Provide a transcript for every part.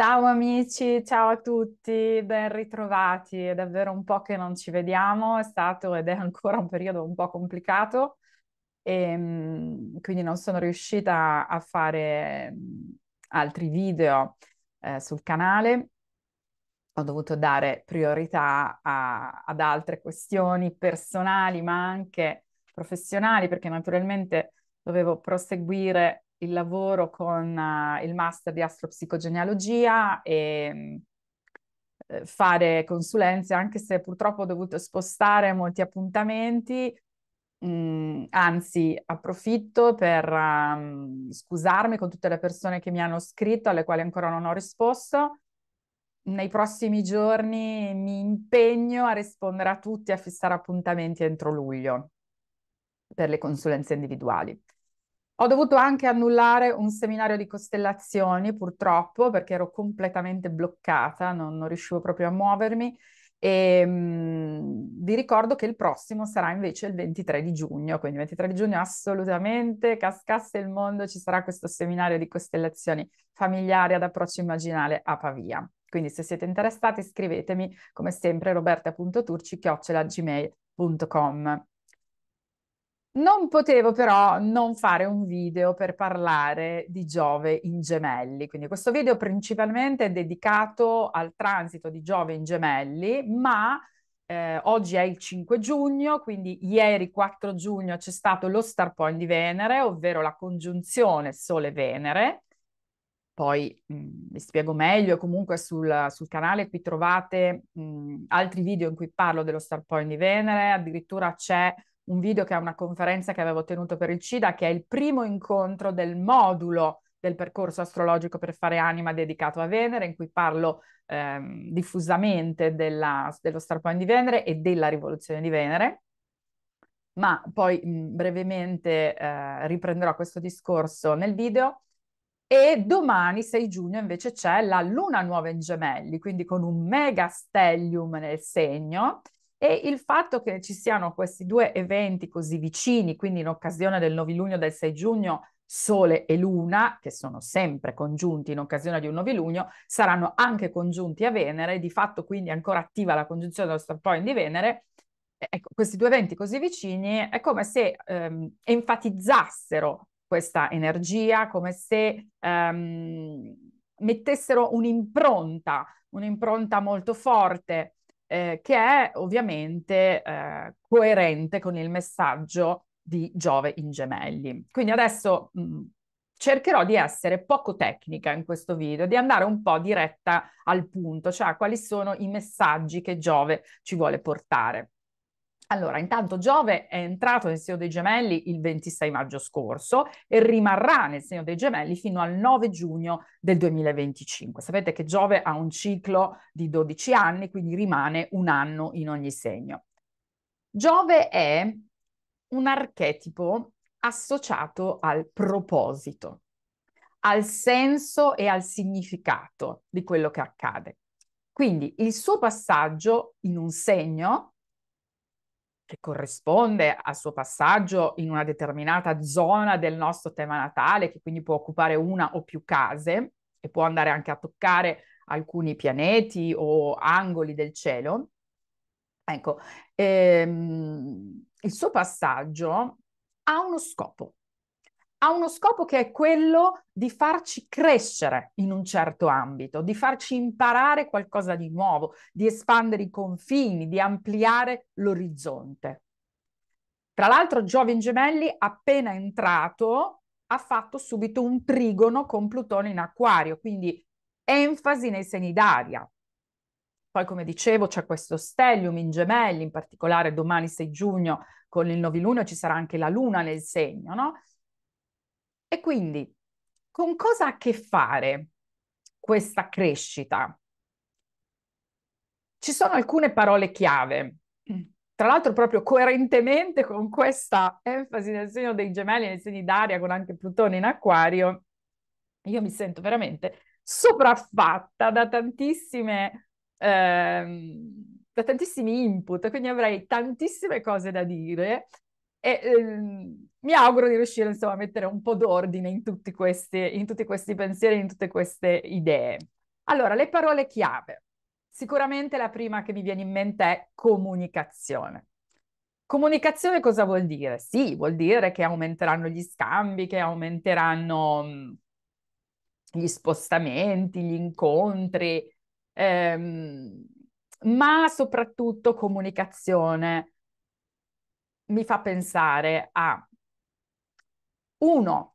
Ciao amici, ciao a tutti, ben ritrovati. È davvero un po' che non ci vediamo, è stato ed è ancora un periodo un po' complicato e ehm, quindi non sono riuscita a fare altri video eh, sul canale. Ho dovuto dare priorità a, ad altre questioni personali ma anche professionali perché naturalmente dovevo proseguire il lavoro con uh, il master di astropsicogenealogia e mh, eh, fare consulenze, anche se purtroppo ho dovuto spostare molti appuntamenti. Mh, mm, anzi, approfitto per um, scusarmi con tutte le persone che mi hanno scritto, alle quali ancora non ho risposto nei prossimi giorni mi impegno a rispondere a tutti e a fissare appuntamenti entro luglio per le consulenze individuali. Ho dovuto anche annullare un seminario di costellazioni, purtroppo, perché ero completamente bloccata, non, non riuscivo proprio a muovermi. E ehm, mh, vi ricordo che il prossimo sarà invece il 23 di giugno, quindi il 23 di giugno assolutamente, cascasse il mondo, ci sarà questo seminario di costellazioni familiari ad approccio immaginale a Pavia. Quindi se siete interessati scrivetemi come sempre roberta.turci.gmail.com. Non potevo però non fare un video per parlare di Giove in gemelli, quindi questo video principalmente è dedicato al transito di Giove in gemelli, ma eh, oggi è il 5 giugno, quindi ieri 4 giugno c'è stato lo star point di Venere, ovvero la congiunzione Sole-Venere, poi mh, mm, vi spiego meglio, comunque sul, sul canale qui trovate mh, mm, altri video in cui parlo dello star point di Venere, addirittura c'è un video che è una conferenza che avevo tenuto per il CIDA, che è il primo incontro del modulo del percorso astrologico per fare anima dedicato a Venere, in cui parlo ehm, diffusamente della, dello point di Venere e della rivoluzione di Venere. Ma poi mh, brevemente eh, riprenderò questo discorso nel video. E domani, 6 giugno, invece c'è la luna nuova in gemelli, quindi con un mega stellium nel segno e il fatto che ci siano questi due eventi così vicini, quindi in occasione del 9 luglio e del 6 giugno, Sole e Luna, che sono sempre congiunti in occasione di un 9 luglio, saranno anche congiunti a Venere, di fatto quindi ancora attiva la congiunzione dello star point di Venere. Ecco, questi due eventi così vicini è come se ehm, enfatizzassero questa energia, come se ehm, mettessero un'impronta, un'impronta molto forte eh, che è ovviamente eh, coerente con il messaggio di Giove in gemelli. Quindi adesso mh, mm, cercherò di essere poco tecnica in questo video, di andare un po' diretta al punto, cioè quali sono i messaggi che Giove ci vuole portare. Allora, intanto Giove è entrato nel segno dei gemelli il 26 maggio scorso e rimarrà nel segno dei gemelli fino al 9 giugno del 2025. Sapete che Giove ha un ciclo di 12 anni, quindi rimane un anno in ogni segno. Giove è un archetipo associato al proposito, al senso e al significato di quello che accade. Quindi il suo passaggio in un segno che corrisponde al suo passaggio in una determinata zona del nostro tema natale, che quindi può occupare una o più case e può andare anche a toccare alcuni pianeti o angoli del cielo. Ecco, ehm, il suo passaggio ha uno scopo ha uno scopo che è quello di farci crescere in un certo ambito, di farci imparare qualcosa di nuovo, di espandere i confini, di ampliare l'orizzonte. Tra l'altro Giove in Gemelli, appena entrato, ha fatto subito un trigono con Plutone in acquario, quindi enfasi nei segni d'aria. Poi, come dicevo, c'è questo stellium in gemelli, in particolare domani 6 giugno con il novilunio ci sarà anche la luna nel segno, no? E quindi con cosa ha a che fare questa crescita? Ci sono alcune parole chiave. Mm. Tra l'altro, proprio coerentemente con questa enfasi nel segno dei gemelli e nel segno d'aria, con anche Plutone in acquario, io mi sento veramente sopraffatta da tantissime eh, da tantissimi input, quindi avrei tantissime cose da dire e ehm, mi auguro di riuscire, insomma, a mettere un po' d'ordine in tutti questi, in tutti questi pensieri, in tutte queste idee. Allora, le parole chiave. Sicuramente la prima che mi viene in mente è comunicazione. Comunicazione cosa vuol dire? Sì, vuol dire che aumenteranno gli scambi, che aumenteranno mm, gli spostamenti, gli incontri, ehm, ma soprattutto comunicazione mi fa pensare a uno,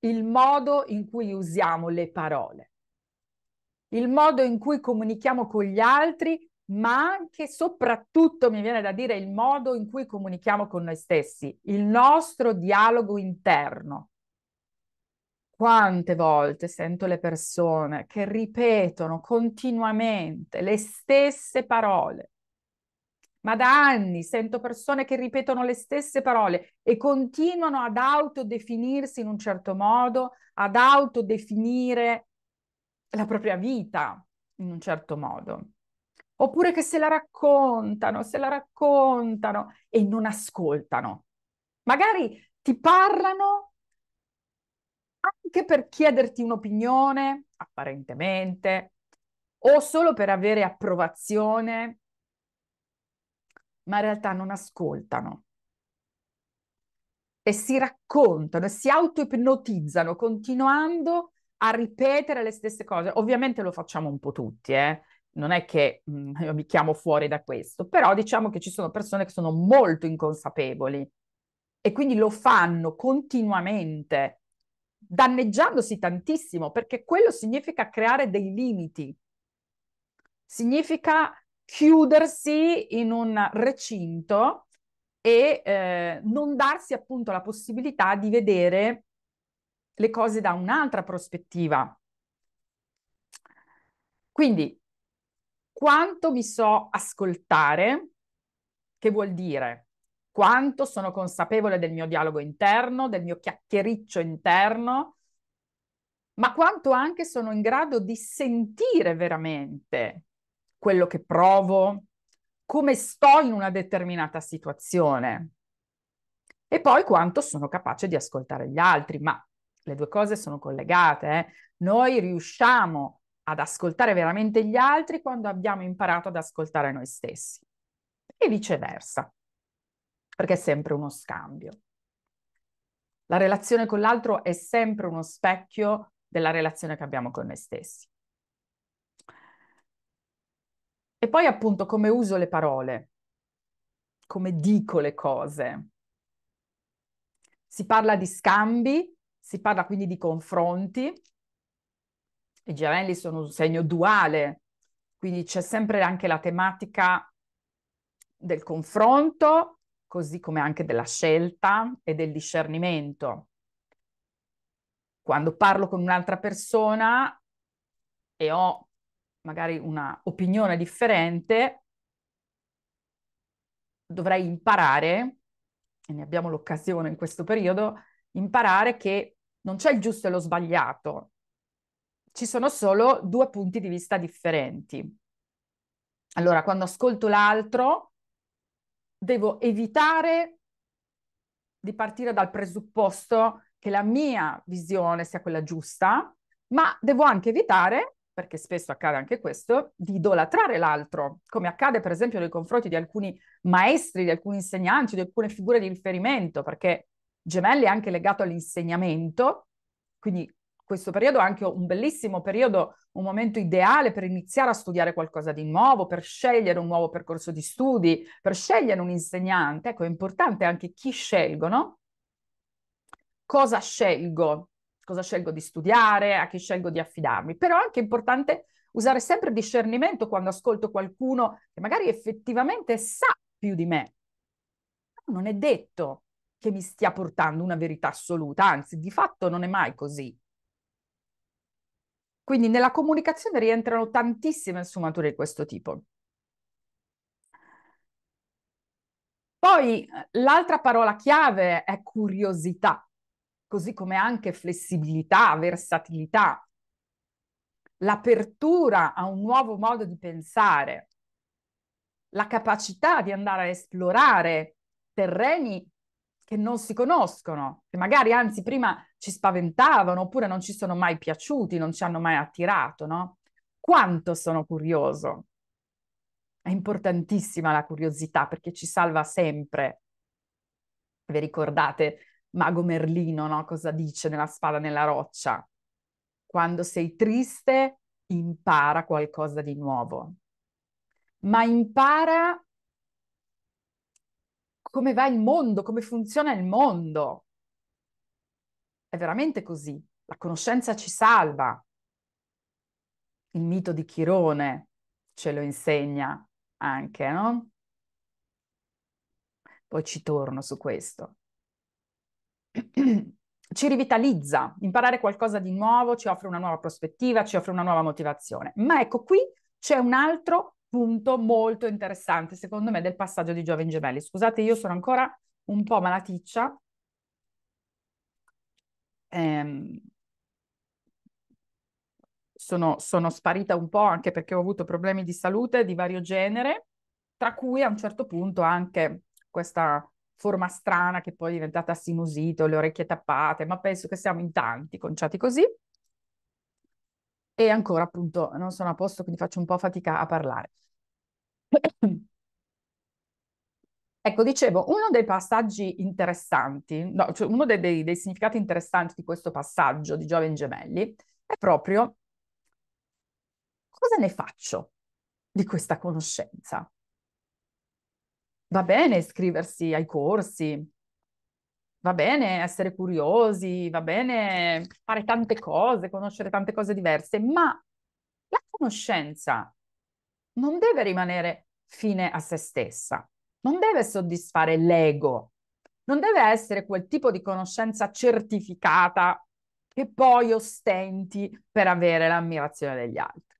il modo in cui usiamo le parole, il modo in cui comunichiamo con gli altri, ma anche e soprattutto, mi viene da dire, il modo in cui comunichiamo con noi stessi, il nostro dialogo interno. Quante volte sento le persone che ripetono continuamente le stesse parole, ma da anni sento persone che ripetono le stesse parole e continuano ad autodefinirsi in un certo modo, ad autodefinire la propria vita in un certo modo. Oppure che se la raccontano, se la raccontano e non ascoltano. Magari ti parlano anche per chiederti un'opinione, apparentemente, o solo per avere approvazione ma in realtà non ascoltano e si raccontano e si autoipnotizzano continuando a ripetere le stesse cose. Ovviamente lo facciamo un po' tutti, eh? non è che mh, mm, io mi chiamo fuori da questo, però diciamo che ci sono persone che sono molto inconsapevoli e quindi lo fanno continuamente, danneggiandosi tantissimo, perché quello significa creare dei limiti, significa chiudersi in un recinto e eh, non darsi appunto la possibilità di vedere le cose da un'altra prospettiva. Quindi, quanto mi so ascoltare, che vuol dire quanto sono consapevole del mio dialogo interno, del mio chiacchiericcio interno, ma quanto anche sono in grado di sentire veramente quello che provo, come sto in una determinata situazione e poi quanto sono capace di ascoltare gli altri, ma le due cose sono collegate. Eh? Noi riusciamo ad ascoltare veramente gli altri quando abbiamo imparato ad ascoltare noi stessi e viceversa, perché è sempre uno scambio. La relazione con l'altro è sempre uno specchio della relazione che abbiamo con noi stessi. E poi appunto come uso le parole, come dico le cose. Si parla di scambi, si parla quindi di confronti. I gemelli sono un segno duale, quindi c'è sempre anche la tematica del confronto, così come anche della scelta e del discernimento. Quando parlo con un'altra persona e ho magari una opinione differente, dovrei imparare, e ne abbiamo l'occasione in questo periodo, imparare che non c'è il giusto e lo sbagliato, ci sono solo due punti di vista differenti. Allora, quando ascolto l'altro, devo evitare di partire dal presupposto che la mia visione sia quella giusta, ma devo anche evitare perché spesso accade anche questo, di idolatrare l'altro, come accade per esempio nei confronti di alcuni maestri, di alcuni insegnanti, di alcune figure di riferimento, perché gemelli è anche legato all'insegnamento, quindi questo periodo è anche un bellissimo periodo, un momento ideale per iniziare a studiare qualcosa di nuovo, per scegliere un nuovo percorso di studi, per scegliere un insegnante. Ecco, è importante anche chi scelgo, no? cosa scelgo, cosa scelgo di studiare, a chi scelgo di affidarmi. Però è anche importante usare sempre discernimento quando ascolto qualcuno che magari effettivamente sa più di me. Non è detto che mi stia portando una verità assoluta, anzi di fatto non è mai così. Quindi nella comunicazione rientrano tantissime sfumature di questo tipo. Poi eh, l'altra parola chiave è curiosità così come anche flessibilità, versatilità, l'apertura a un nuovo modo di pensare, la capacità di andare a esplorare terreni che non si conoscono, che magari anzi prima ci spaventavano oppure non ci sono mai piaciuti, non ci hanno mai attirato, no? Quanto sono curioso. È importantissima la curiosità perché ci salva sempre. Vi ricordate Mago Merlino, no? Cosa dice nella spada nella roccia? Quando sei triste, impara qualcosa di nuovo. Ma impara come va il mondo, come funziona il mondo. È veramente così. La conoscenza ci salva. Il mito di Chirone ce lo insegna anche, no? Poi ci torno su questo ci rivitalizza, imparare qualcosa di nuovo ci offre una nuova prospettiva, ci offre una nuova motivazione. Ma ecco qui c'è un altro punto molto interessante, secondo me, del passaggio di Giove in Gemelli. Scusate, io sono ancora un po' malaticcia. Ehm, sono, sono sparita un po' anche perché ho avuto problemi di salute di vario genere, tra cui a un certo punto anche questa forma strana che poi è diventata sinusito, le orecchie tappate, ma penso che siamo in tanti conciati così. E ancora appunto non sono a posto, quindi faccio un po' fatica a parlare. Ecco, dicevo, uno dei passaggi interessanti, no, cioè uno dei, dei, dei, significati interessanti di questo passaggio di Giove in Gemelli è proprio cosa ne faccio di questa conoscenza? va bene iscriversi ai corsi, va bene essere curiosi, va bene fare tante cose, conoscere tante cose diverse, ma la conoscenza non deve rimanere fine a se stessa, non deve soddisfare l'ego, non deve essere quel tipo di conoscenza certificata che poi ostenti per avere l'ammirazione degli altri.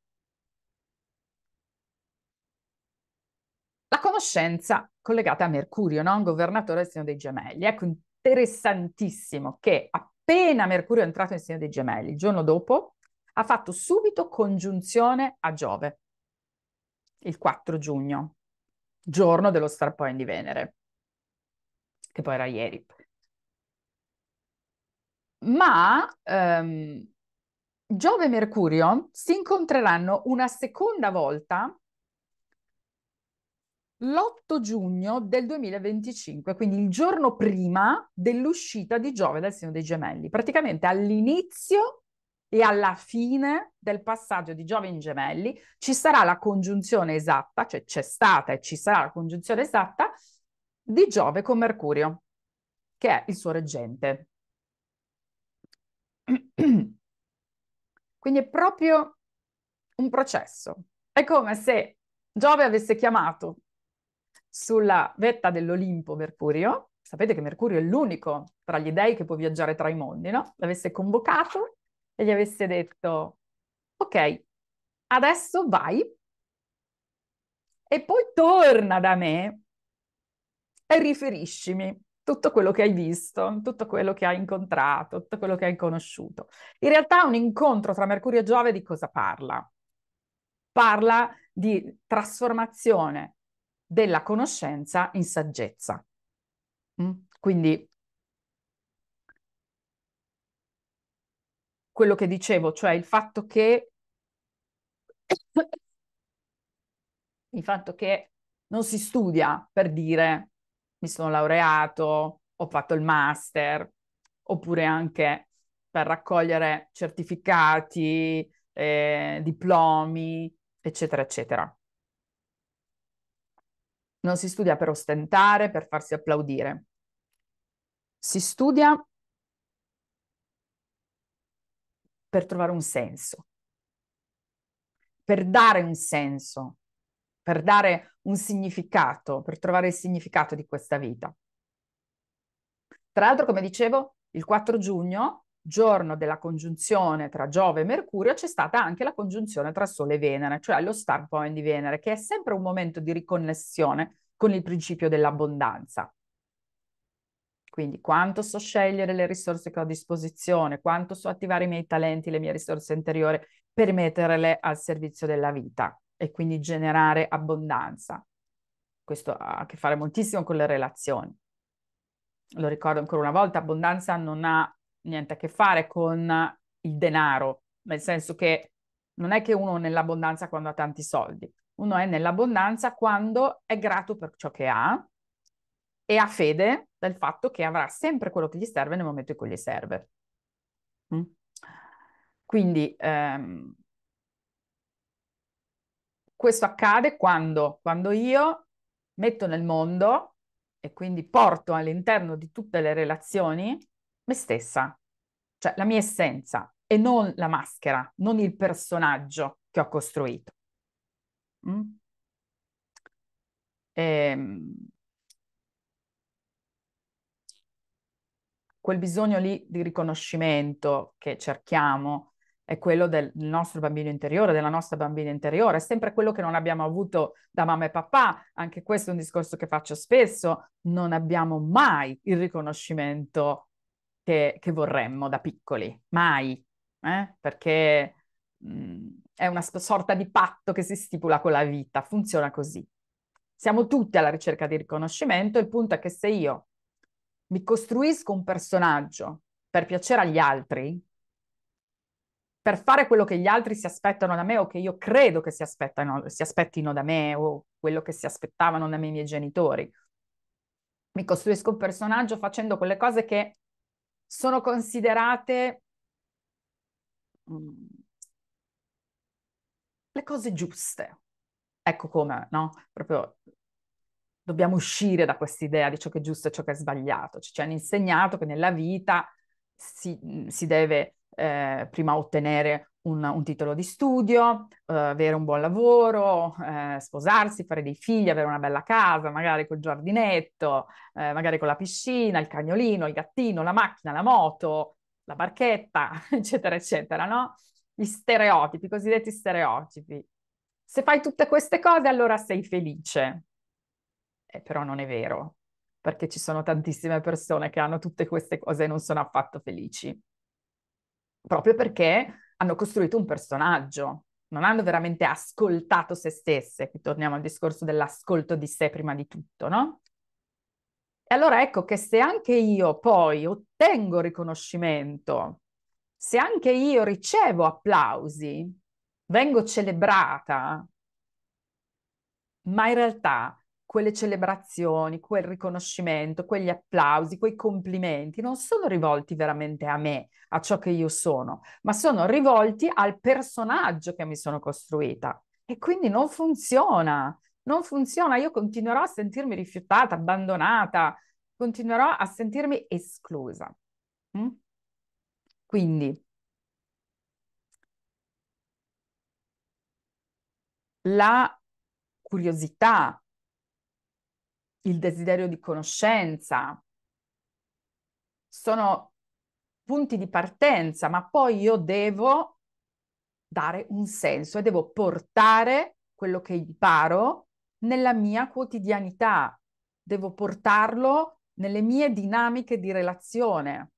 La conoscenza collegata a Mercurio, no? un governatore del segno dei gemelli. Ecco, interessantissimo che appena Mercurio è entrato nel segno dei gemelli, il giorno dopo ha fatto subito congiunzione a Giove, il 4 giugno, giorno dello starpoint di Venere, che poi era ieri. Ma ehm, Giove e Mercurio si incontreranno una seconda volta l'8 giugno del 2025, quindi il giorno prima dell'uscita di Giove dal segno dei gemelli, praticamente all'inizio e alla fine del passaggio di Giove in gemelli ci sarà la congiunzione esatta, cioè c'è stata e ci sarà la congiunzione esatta di Giove con Mercurio, che è il suo reggente. Quindi è proprio un processo. È come se Giove avesse chiamato sulla vetta dell'Olimpo Mercurio, sapete che Mercurio è l'unico tra gli dei che può viaggiare tra i mondi, no? L'avesse convocato e gli avesse detto, ok, adesso vai e poi torna da me e riferiscimi tutto quello che hai visto, tutto quello che hai incontrato, tutto quello che hai conosciuto. In realtà un incontro tra Mercurio e Giove di cosa parla? Parla di trasformazione, della conoscenza in saggezza. Mm? Quindi quello che dicevo, cioè il fatto che, il fatto che non si studia per dire mi sono laureato, ho fatto il master, oppure anche per raccogliere certificati, eh, diplomi, eccetera, eccetera. Non si studia per ostentare, per farsi applaudire. Si studia per trovare un senso, per dare un senso, per dare un significato, per trovare il significato di questa vita. Tra l'altro, come dicevo, il 4 giugno giorno della congiunzione tra Giove e Mercurio c'è stata anche la congiunzione tra Sole e Venere, cioè lo star point di Venere, che è sempre un momento di riconnessione con il principio dell'abbondanza. Quindi quanto so scegliere le risorse che ho a disposizione, quanto so attivare i miei talenti, le mie risorse interiori per metterle al servizio della vita e quindi generare abbondanza. Questo ha a che fare moltissimo con le relazioni. Lo ricordo ancora una volta, abbondanza non ha niente a che fare con il denaro, nel senso che non è che uno è nell'abbondanza quando ha tanti soldi, uno è nell'abbondanza quando è grato per ciò che ha e ha fede del fatto che avrà sempre quello che gli serve nel momento in cui gli serve. Mm. Quindi ehm, questo accade quando, quando io metto nel mondo e quindi porto all'interno di tutte le relazioni me stessa, cioè la mia essenza e non la maschera, non il personaggio che ho costruito. Mm? E... Ehm, quel bisogno lì di riconoscimento che cerchiamo è quello del nostro bambino interiore, della nostra bambina interiore, è sempre quello che non abbiamo avuto da mamma e papà, anche questo è un discorso che faccio spesso, non abbiamo mai il riconoscimento che, che vorremmo da piccoli, mai, eh? perché mh, mm, è una sorta di patto che si stipula con la vita, funziona così. Siamo tutti alla ricerca di riconoscimento, il punto è che se io mi costruisco un personaggio per piacere agli altri, per fare quello che gli altri si aspettano da me o che io credo che si, si, aspettino da me o quello che si aspettavano da me i miei genitori. Mi costruisco un personaggio facendo quelle cose che sono considerate mm, le cose giuste. Ecco come, no? Proprio dobbiamo uscire da quest'idea di ciò che è giusto e ciò che è sbagliato. Ci, ci hanno insegnato che nella vita si, mm, si deve eh, prima ottenere un, un titolo di studio, eh, avere un buon lavoro, eh, sposarsi, fare dei figli, avere una bella casa, magari col giardinetto, eh, magari con la piscina, il cagnolino, il gattino, la macchina, la moto, la barchetta, eccetera, eccetera, no? Gli stereotipi, i cosiddetti stereotipi. Se fai tutte queste cose allora sei felice. Eh, però non è vero, perché ci sono tantissime persone che hanno tutte queste cose e non sono affatto felici. Proprio perché hanno costruito un personaggio, non hanno veramente ascoltato se stesse. Qui torniamo al discorso dell'ascolto di sé prima di tutto, no? E allora ecco che se anche io poi ottengo riconoscimento, se anche io ricevo applausi, vengo celebrata, ma in realtà quelle celebrazioni, quel riconoscimento, quegli applausi, quei complimenti non sono rivolti veramente a me, a ciò che io sono, ma sono rivolti al personaggio che mi sono costruita. E quindi non funziona, non funziona, io continuerò a sentirmi rifiutata, abbandonata, continuerò a sentirmi esclusa. Mm? Quindi la curiosità, il desiderio di conoscenza. Sono punti di partenza, ma poi io devo dare un senso e devo portare quello che imparo nella mia quotidianità, devo portarlo nelle mie dinamiche di relazione.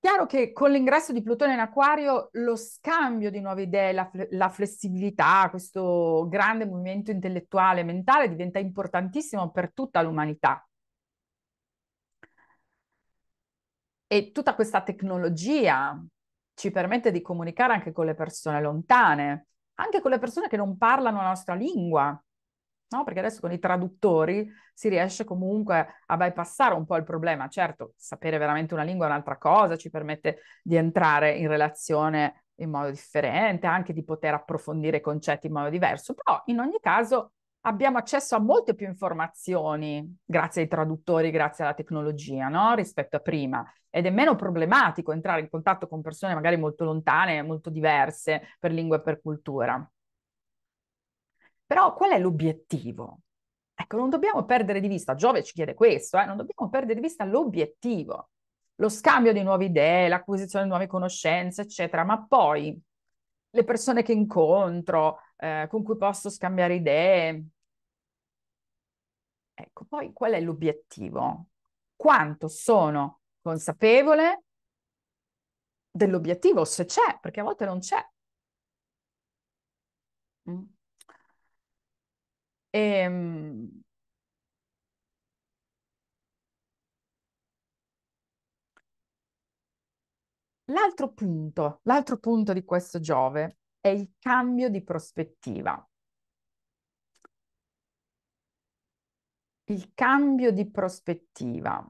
Chiaro che con l'ingresso di Plutone in Aquario lo scambio di nuove idee, la, la flessibilità, questo grande movimento intellettuale e mentale diventa importantissimo per tutta l'umanità. E tutta questa tecnologia ci permette di comunicare anche con le persone lontane, anche con le persone che non parlano la nostra lingua. No? Perché adesso con i traduttori si riesce comunque a bypassare un po' il problema. Certo, sapere veramente una lingua è un'altra cosa, ci permette di entrare in relazione in modo differente, anche di poter approfondire i concetti in modo diverso, però in ogni caso abbiamo accesso a molte più informazioni grazie ai traduttori, grazie alla tecnologia, no? rispetto a prima. Ed è meno problematico entrare in contatto con persone magari molto lontane, molto diverse per lingua e per cultura. Però qual è l'obiettivo? Ecco, non dobbiamo perdere di vista, Giove ci chiede questo, eh, non dobbiamo perdere di vista l'obiettivo, lo scambio di nuove idee, l'acquisizione di nuove conoscenze, eccetera, ma poi le persone che incontro, eh, con cui posso scambiare idee. Ecco, poi qual è l'obiettivo? Quanto sono consapevole dell'obiettivo, se c'è, perché a volte non c'è. Mm. E, ehm, L'altro punto, l'altro punto di questo Giove è il cambio di prospettiva. Il cambio di prospettiva.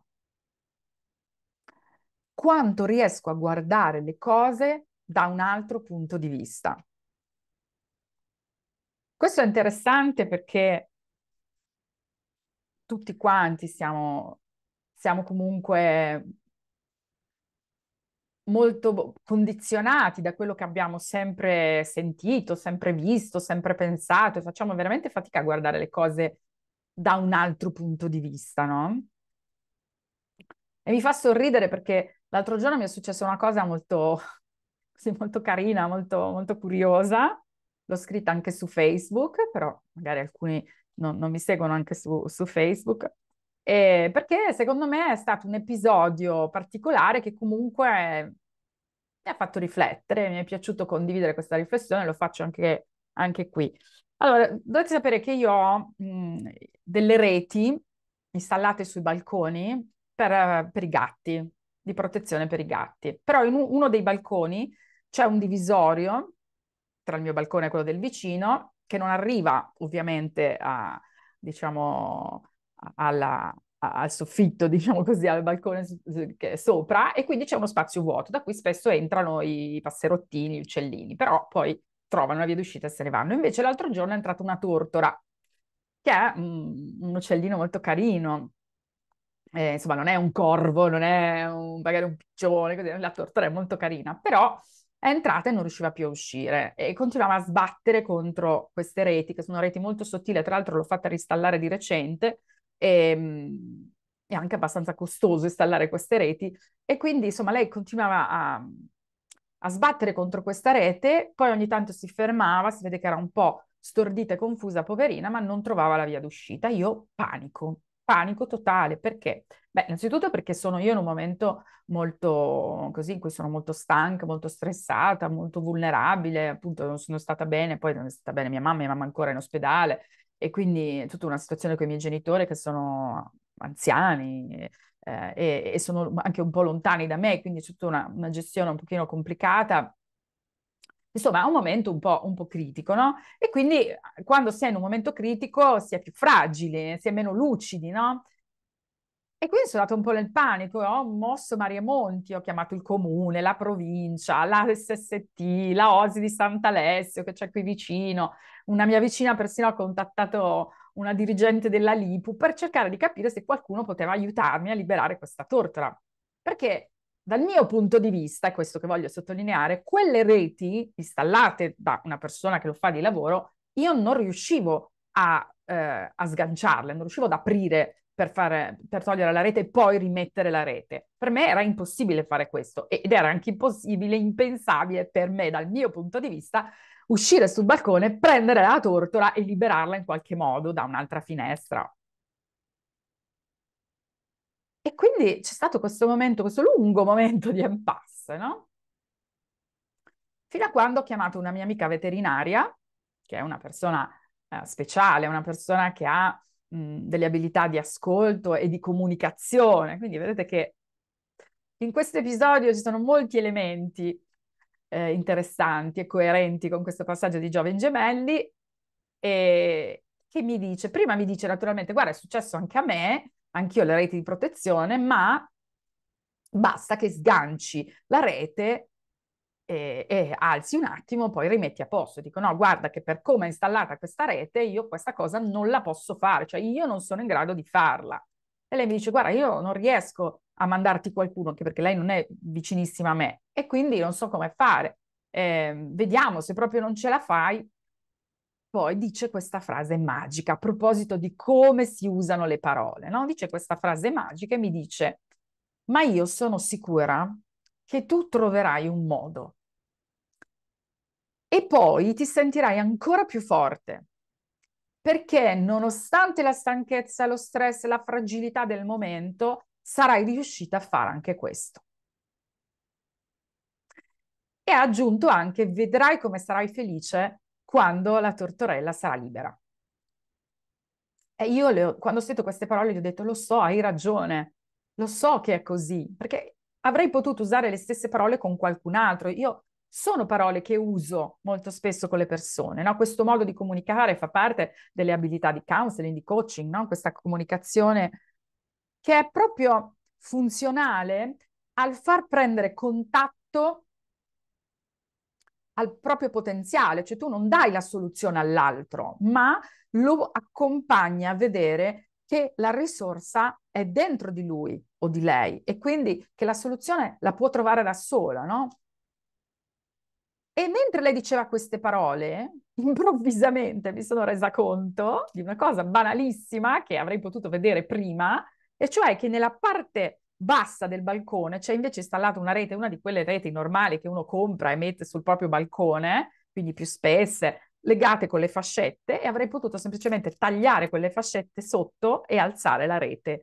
Quanto riesco a guardare le cose da un altro punto di vista. Questo è interessante perché tutti quanti siamo, siamo comunque molto condizionati da quello che abbiamo sempre sentito, sempre visto, sempre pensato e facciamo veramente fatica a guardare le cose da un altro punto di vista, no? E mi fa sorridere perché l'altro giorno mi è successa una cosa molto, molto carina, molto, molto curiosa, l'ho scritta anche su Facebook, però magari alcuni non, non mi seguono anche su, su Facebook, eh, perché secondo me è stato un episodio particolare che comunque mi ha fatto riflettere, mi è piaciuto condividere questa riflessione, lo faccio anche, anche qui. Allora, dovete sapere che io ho mh, delle reti installate sui balconi per, per, i gatti, di protezione per i gatti. Però in uno dei balconi c'è un divisorio tra il mio balcone e quello del vicino, che non arriva ovviamente a, diciamo, alla, al soffitto, diciamo così, al balcone sopra, e quindi c'è uno spazio vuoto, da cui spesso entrano i passerottini, gli uccellini, però poi trovano la via d'uscita e se ne vanno. Invece l'altro giorno è entrata una tortora, che è un, un uccellino molto carino, eh, insomma non è un corvo, non è un, magari un piccione, così. la tortora è molto carina, però è entrata e non riusciva più a uscire e continuava a sbattere contro queste reti, che sono reti molto sottili, tra l'altro l'ho fatta ristallare di recente, e, ehm, è anche abbastanza costoso installare queste reti, e quindi insomma lei continuava a, a sbattere contro questa rete, poi ogni tanto si fermava, si vede che era un po' stordita e confusa, poverina, ma non trovava la via d'uscita. Io panico, panico totale, perché? Beh, innanzitutto perché sono io in un momento molto così, in cui sono molto stanca, molto stressata, molto vulnerabile, appunto non sono stata bene, poi non è stata bene mia mamma, mia mamma ancora in ospedale, e quindi tutta una situazione con i miei genitori che sono anziani, eh, e, e, sono anche un po' lontani da me, quindi c'è tutta una, una, gestione un pochino complicata insomma, è un momento un po', un po', critico, no? E quindi eh, quando si è in un momento critico si è più fragili, si è meno lucidi, no? E quindi sono andata un po' nel panico, ho mosso Maria Monti, ho chiamato il comune, la provincia, la SST, la OSI di Sant'Alessio che c'è qui vicino, una mia vicina persino ha contattato una dirigente della Lipu per cercare di capire se qualcuno poteva aiutarmi a liberare questa tortola. Perché dal mio punto di vista, è questo che voglio sottolineare, quelle reti installate da una persona che lo fa di lavoro, io non riuscivo a, eh, a sganciarle, non riuscivo ad aprire per, fare, per, togliere la rete e poi rimettere la rete. Per me era impossibile fare questo ed era anche impossibile, impensabile per me dal mio punto di vista uscire sul balcone, prendere la tortola e liberarla in qualche modo da un'altra finestra. E quindi c'è stato questo momento, questo lungo momento di impasse, no? Fino a quando ho chiamato una mia amica veterinaria, che è una persona eh, speciale, una persona che ha mh, delle abilità di ascolto e di comunicazione. Quindi vedete che in questo episodio ci sono molti elementi eh, interessanti e coerenti con questo passaggio di Giove in Gemelli e che mi dice, prima mi dice naturalmente, guarda è successo anche a me, anch'io le reti di protezione, ma basta che sganci la rete e, e, alzi un attimo, poi rimetti a posto. Dico no, guarda che per come è installata questa rete io questa cosa non la posso fare, cioè io non sono in grado di farla. E lei mi dice guarda io non riesco a mandarti qualcuno, anche perché lei non è vicinissima a me e quindi non so come fare. Eh, vediamo se proprio non ce la fai, poi dice questa frase magica a proposito di come si usano le parole, no? Dice questa frase magica e mi dice, ma io sono sicura che tu troverai un modo. E poi ti sentirai ancora più forte, perché nonostante la stanchezza, lo stress, la fragilità del momento, sarai riuscita a fare anche questo. E ha aggiunto anche, vedrai come sarai felice quando la tortorella sarà libera. E io ho, quando ho sentito queste parole gli ho detto, lo so, hai ragione, lo so che è così, perché avrei potuto usare le stesse parole con qualcun altro. Io sono parole che uso molto spesso con le persone, no? questo modo di comunicare fa parte delle abilità di counseling, di coaching, no? questa comunicazione che è proprio funzionale al far prendere contatto al proprio potenziale, cioè tu non dai la soluzione all'altro, ma lo accompagni a vedere che la risorsa è dentro di lui o di lei e quindi che la soluzione la può trovare da sola, no? E mentre lei diceva queste parole, improvvisamente mi sono resa conto di una cosa banalissima che avrei potuto vedere prima, e cioè che nella parte bassa del balcone c'è invece installata una rete, una di quelle reti normali che uno compra e mette sul proprio balcone, quindi più spesse, legate con le fascette e avrei potuto semplicemente tagliare quelle fascette sotto e alzare la rete.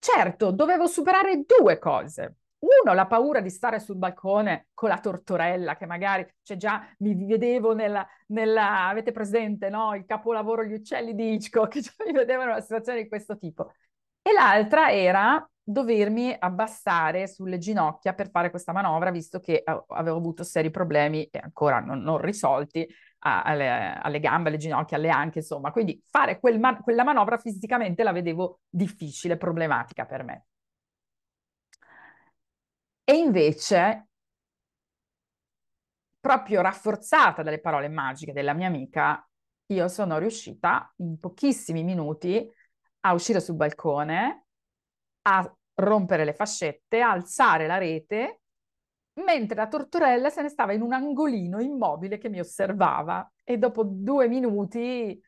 Certo, dovevo superare due cose. Uno, la paura di stare sul balcone con la tortorella, che magari cioè già mi vedevo nella, nella avete presente, no? Il capolavoro Gli uccelli di Hitchcock, che cioè, già mi vedevano in una situazione di questo tipo. E l'altra era dovermi abbassare sulle ginocchia per fare questa manovra, visto che eh, avevo avuto seri problemi e ancora non, non risolti alle, alle, gambe, alle ginocchia, alle anche, insomma. Quindi fare quel man- quella manovra fisicamente la vedevo difficile, problematica per me. E invece, proprio rafforzata dalle parole magiche della mia amica, io sono riuscita in pochissimi minuti a uscire sul balcone, a rompere le fascette, alzare la rete, mentre la tortorella se ne stava in un angolino immobile che mi osservava e dopo due minuti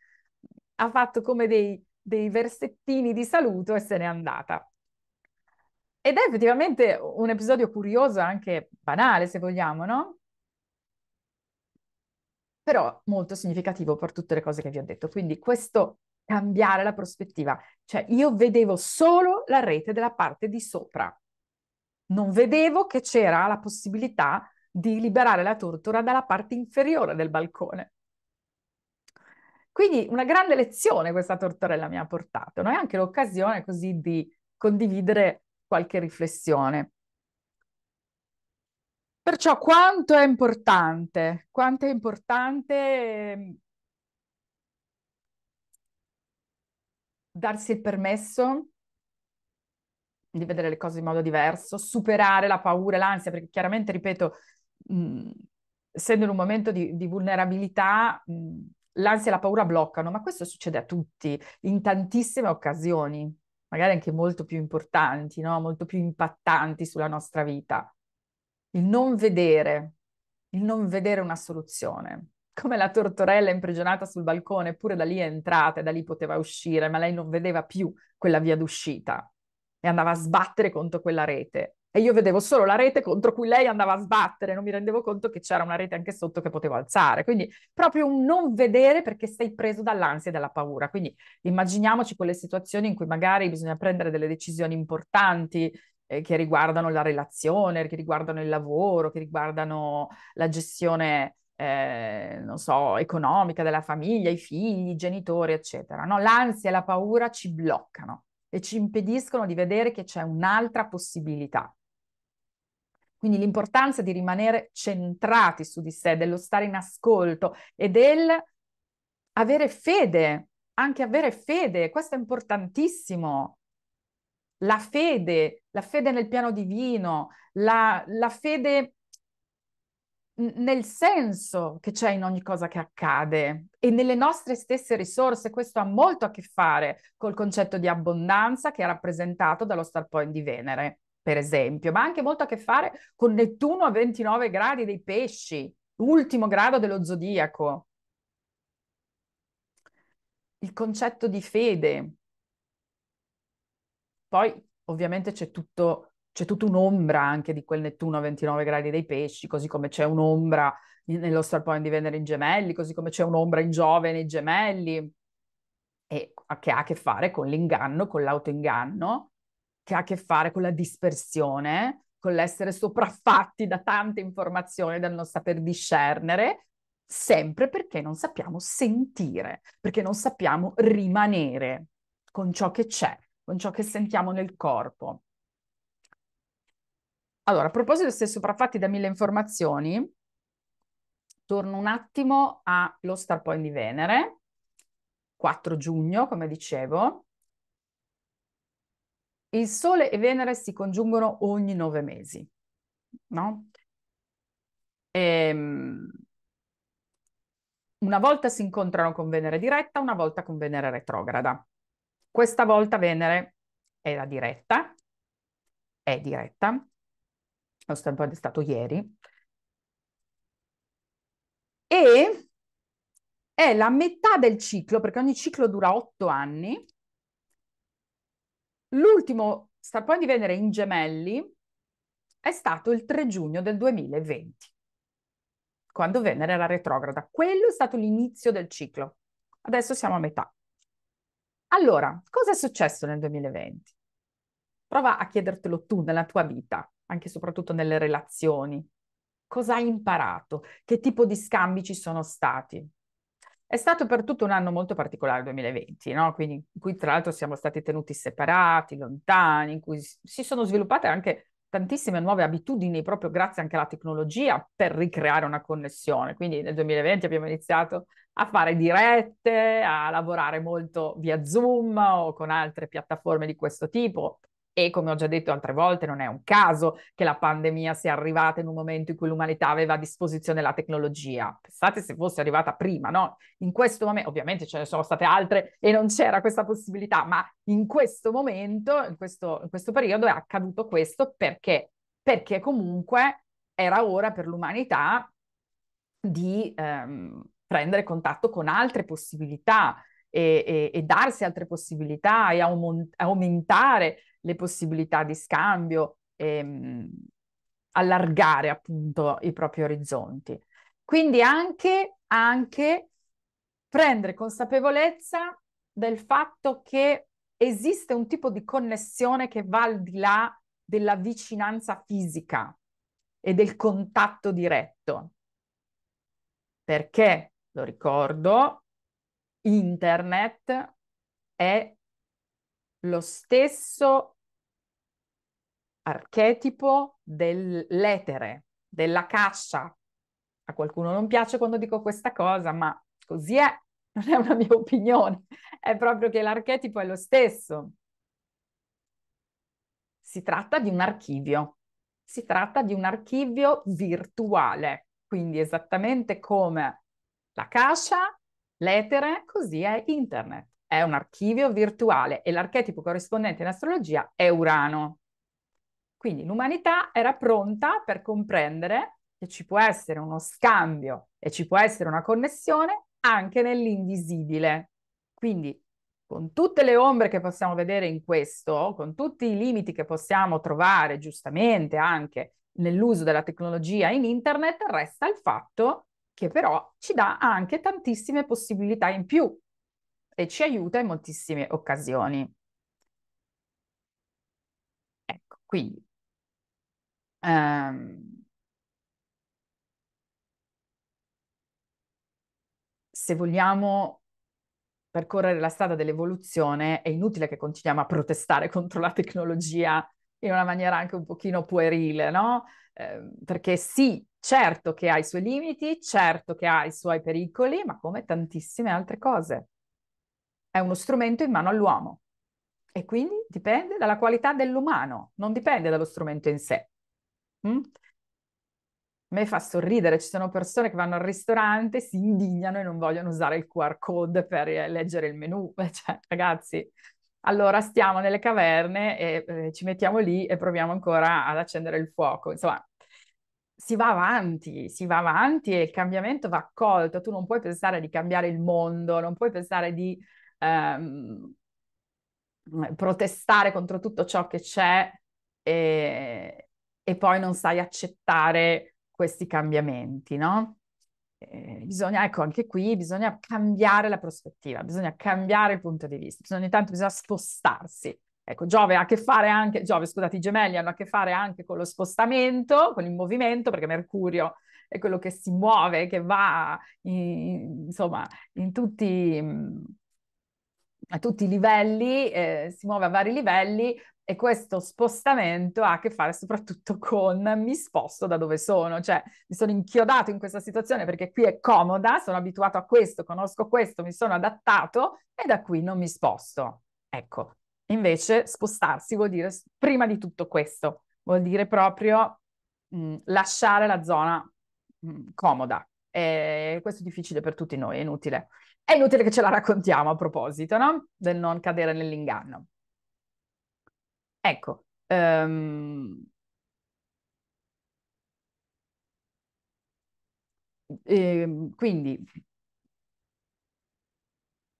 ha fatto come dei, dei versettini di saluto e se n'è andata. Ed è effettivamente un episodio curioso, anche banale se vogliamo, no? Però molto significativo per tutte le cose che vi ho detto. Quindi questo cambiare la prospettiva. Cioè io vedevo solo la rete della parte di sopra. Non vedevo che c'era la possibilità di liberare la tortura dalla parte inferiore del balcone. Quindi una grande lezione questa tortorella mi ha portato, no? È anche l'occasione così di condividere qualche riflessione. Perciò quanto è importante, quanto è importante ehm, darsi il permesso di vedere le cose in modo diverso, superare la paura e l'ansia, perché chiaramente, ripeto, essendo in un momento di, di vulnerabilità, mh, l'ansia e la paura bloccano, ma questo succede a tutti, in tantissime occasioni, magari anche molto più importanti, no? molto più impattanti sulla nostra vita. Il non vedere, il non vedere una soluzione, come la tortorella imprigionata sul balcone, eppure da lì è entrata e da lì poteva uscire, ma lei non vedeva più quella via d'uscita e andava a sbattere contro quella rete. E io vedevo solo la rete contro cui lei andava a sbattere, non mi rendevo conto che c'era una rete anche sotto che potevo alzare. Quindi proprio un non vedere perché sei preso dall'ansia e dalla paura. Quindi immaginiamoci quelle situazioni in cui magari bisogna prendere delle decisioni importanti, eh, che riguardano la relazione, che riguardano il lavoro, che riguardano la gestione eh, non so, economica della famiglia, i figli, i genitori, eccetera. No? L'ansia e la paura ci bloccano e ci impediscono di vedere che c'è un'altra possibilità. Quindi l'importanza di rimanere centrati su di sé, dello stare in ascolto e del avere fede, anche avere fede, questo è importantissimo. La fede, la fede nel piano divino, la, la fede nel senso che c'è in ogni cosa che accade e nelle nostre stesse risorse. Questo ha molto a che fare col concetto di abbondanza che è rappresentato dallo star point di Venere, per esempio, ma ha anche molto a che fare con Nettuno a 29 gradi dei pesci, ultimo grado dello zodiaco. Il concetto di fede. Poi ovviamente c'è tutto c'è tutta un'ombra anche di quel Nettuno a 29 gradi dei pesci, così come c'è un'ombra nello Star Point di Venere in gemelli, così come c'è un'ombra in Giove nei gemelli, e che ha a che fare con l'inganno, con l'autoinganno, che ha a che fare con la dispersione, con l'essere sopraffatti da tante informazioni, dal non saper discernere, sempre perché non sappiamo sentire, perché non sappiamo rimanere con ciò che c'è, con ciò che sentiamo nel corpo. Allora, a proposito dei sopraffatti da mille informazioni, torno un attimo allo Star Point di Venere, 4 giugno, come dicevo. Il Sole e Venere si congiungono ogni nove mesi, no? E, ehm, una volta si incontrano con Venere diretta, una volta con Venere retrograda. Questa volta Venere è la diretta, è diretta, lo Stanford è stato ieri, e è la metà del ciclo, perché ogni ciclo dura otto anni, l'ultimo Star Point di Venere in gemelli è stato il 3 giugno del 2020, quando Venere era retrograda. Quello è stato l'inizio del ciclo. Adesso siamo a metà. Allora, cosa è successo nel 2020? Prova a chiedertelo tu nella tua vita anche e soprattutto nelle relazioni. Cosa hai imparato? Che tipo di scambi ci sono stati? È stato per tutto un anno molto particolare, il 2020, no? Quindi, in cui tra l'altro siamo stati tenuti separati, lontani, in cui si sono sviluppate anche tantissime nuove abitudini proprio grazie anche alla tecnologia per ricreare una connessione. Quindi nel 2020 abbiamo iniziato a fare dirette, a lavorare molto via Zoom o con altre piattaforme di questo tipo, e come ho già detto altre volte, non è un caso che la pandemia sia arrivata in un momento in cui l'umanità aveva a disposizione la tecnologia. Pensate se fosse arrivata prima, no? In questo momento, ovviamente ce ne sono state altre e non c'era questa possibilità, ma in questo momento, in questo, in questo periodo è accaduto questo perché? Perché comunque era ora per l'umanità di ehm, prendere contatto con altre possibilità, e, e, darsi altre possibilità e aument- aumentare le possibilità di scambio e mh, mhmm, allargare appunto i propri orizzonti. Quindi anche, anche prendere consapevolezza del fatto che esiste un tipo di connessione che va al di là della vicinanza fisica e del contatto diretto. Perché, lo ricordo, internet è lo stesso archetipo dell'etere, della caccia. A qualcuno non piace quando dico questa cosa, ma così è, non è una mia opinione, è proprio che l'archetipo è lo stesso. Si tratta di un archivio, si tratta di un archivio virtuale, quindi esattamente come la cascia, l'etere, così è internet è un archivio virtuale e l'archetipo corrispondente in astrologia è Urano. Quindi l'umanità era pronta per comprendere che ci può essere uno scambio e ci può essere una connessione anche nell'invisibile. Quindi con tutte le ombre che possiamo vedere in questo, con tutti i limiti che possiamo trovare giustamente anche nell'uso della tecnologia in internet, resta il fatto che però ci dà anche tantissime possibilità in più e ci aiuta in moltissime occasioni. Ecco, quindi um, se vogliamo percorrere la strada dell'evoluzione è inutile che continuiamo a protestare contro la tecnologia in una maniera anche un pochino puerile, no? Eh, perché sì, certo che ha i suoi limiti, certo che ha i suoi pericoli, ma come tantissime altre cose è uno strumento in mano all'uomo e quindi dipende dalla qualità dell'umano, non dipende dallo strumento in sé. Mm? A me fa sorridere, ci sono persone che vanno al ristorante, si indignano e non vogliono usare il QR code per eh, leggere il menu. Cioè, ragazzi, allora stiamo nelle caverne e eh, ci mettiamo lì e proviamo ancora ad accendere il fuoco. Insomma, si va avanti, si va avanti e il cambiamento va accolto. Tu non puoi pensare di cambiare il mondo, non puoi pensare di ehm, protestare contro tutto ciò che c'è e, e poi non sai accettare questi cambiamenti, no? Eh, bisogna, ecco, anche qui bisogna cambiare la prospettiva, bisogna cambiare il punto di vista, bisogna, ogni tanto bisogna spostarsi. Ecco, Giove ha a che fare anche, Giove, scusate, i gemelli hanno a che fare anche con lo spostamento, con il movimento, perché Mercurio è quello che si muove, che va in, insomma in tutti a tutti i livelli, eh, si muove a vari livelli e questo spostamento ha a che fare soprattutto con mi sposto da dove sono, cioè mi sono inchiodato in questa situazione perché qui è comoda, sono abituato a questo, conosco questo, mi sono adattato e da qui non mi sposto. Ecco, invece spostarsi vuol dire prima di tutto questo, vuol dire proprio mh, mm, lasciare la zona mh, mm, comoda. E eh, questo è difficile per tutti noi, è inutile. È inutile che ce la raccontiamo a proposito, no? Del non cadere nell'inganno. Ecco, um, eh, quindi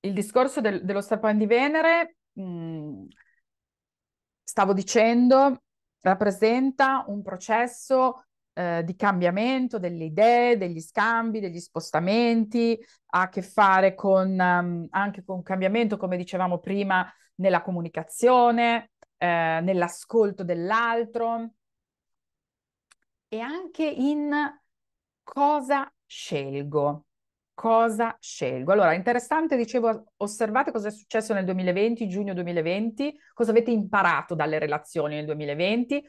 il discorso del, dello strapan di Venere, mh, mhmm, stavo dicendo, rappresenta un processo eh, di cambiamento delle idee, degli scambi, degli spostamenti, ha a che fare con, um, anche con cambiamento, come dicevamo prima, nella comunicazione, eh, nell'ascolto dell'altro e anche in cosa scelgo. Cosa scelgo? Allora, interessante, dicevo, osservate cosa è successo nel 2020, giugno 2020, cosa avete imparato dalle relazioni nel 2020,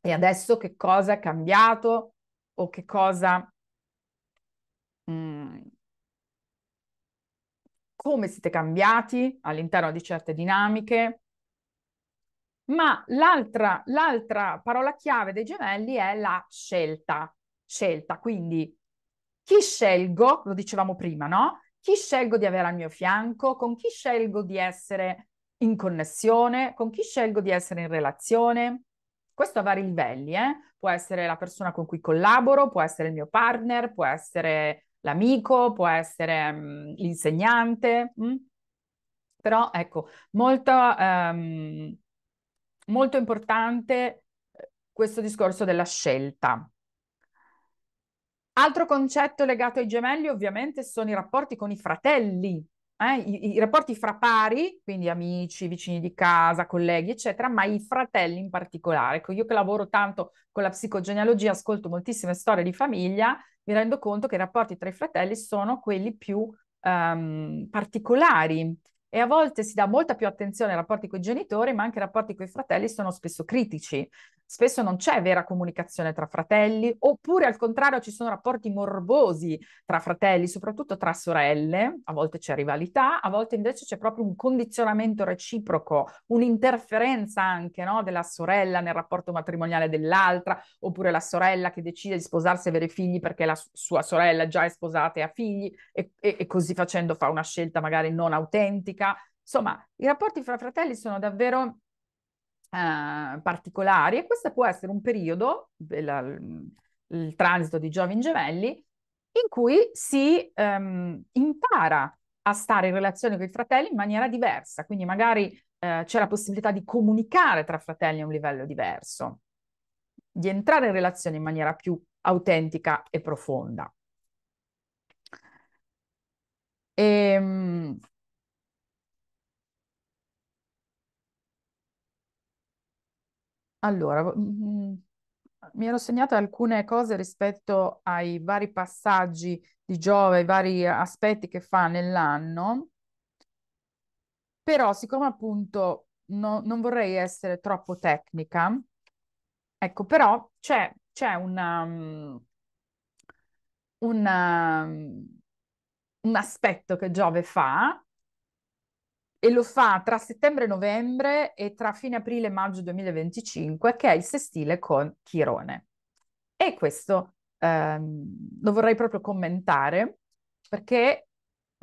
e adesso che cosa è cambiato o che cosa... Mm, come siete cambiati all'interno di certe dinamiche. Ma l'altra, l'altra parola chiave dei gemelli è la scelta. Scelta, quindi chi scelgo, lo dicevamo prima, no? Chi scelgo di avere al mio fianco, con chi scelgo di essere in connessione, con chi scelgo di essere in relazione, questo a vari livelli, eh? può essere la persona con cui collaboro, può essere il mio partner, può essere l'amico, può essere um, l'insegnante. Mh? Mm. Però ecco, molto, um, molto importante eh, questo discorso della scelta. Altro concetto legato ai gemelli ovviamente sono i rapporti con i fratelli, eh, i, i, rapporti fra pari, quindi amici, vicini di casa, colleghi, eccetera, ma i fratelli in particolare. Ecco, io che lavoro tanto con la psicogenealogia, ascolto moltissime storie di famiglia, mi rendo conto che i rapporti tra i fratelli sono quelli più um, particolari e a volte si dà molta più attenzione ai rapporti con i genitori, ma anche i rapporti con i fratelli sono spesso critici spesso non c'è vera comunicazione tra fratelli, oppure al contrario ci sono rapporti morbosi tra fratelli, soprattutto tra sorelle, a volte c'è rivalità, a volte invece c'è proprio un condizionamento reciproco, un'interferenza anche no, della sorella nel rapporto matrimoniale dell'altra, oppure la sorella che decide di sposarsi e avere figli perché la sua sorella già è sposata e ha figli e, e, e così facendo fa una scelta magari non autentica. Insomma, i rapporti fra fratelli sono davvero eh, particolari e questo può essere un periodo, la, mm, il transito di Giove Gemelli, in cui si ehm, impara a stare in relazione con i fratelli in maniera diversa, quindi magari eh, c'è la possibilità di comunicare tra fratelli a un livello diverso, di entrare in relazione in maniera più autentica e profonda. E, ehm, Allora, mm, mi ero segnata alcune cose rispetto ai vari passaggi di Giove, ai vari aspetti che fa nell'anno, però siccome appunto no- non vorrei essere troppo tecnica, ecco, però c'è, c'è una, mm, una, mm, un aspetto che Giove fa e lo fa tra settembre e novembre e tra fine aprile e maggio 2025, che è il sestile con Chirone. E questo ehm, lo vorrei proprio commentare perché,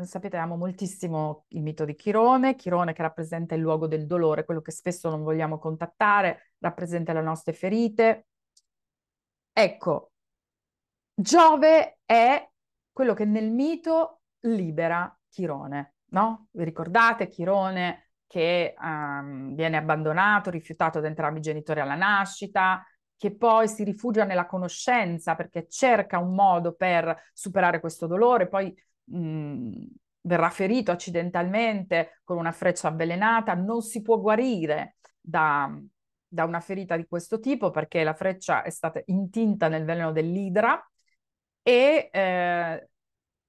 sapete, amo moltissimo il mito di Chirone, Chirone che rappresenta il luogo del dolore, quello che spesso non vogliamo contattare, rappresenta le nostre ferite. Ecco, Giove è quello che nel mito libera Chirone no? Vi ricordate Chirone che um, viene abbandonato, rifiutato da entrambi i genitori alla nascita, che poi si rifugia nella conoscenza perché cerca un modo per superare questo dolore, poi mh, mhmm, verrà ferito accidentalmente con una freccia avvelenata, non si può guarire da, da una ferita di questo tipo perché la freccia è stata intinta nel veleno dell'idra e eh,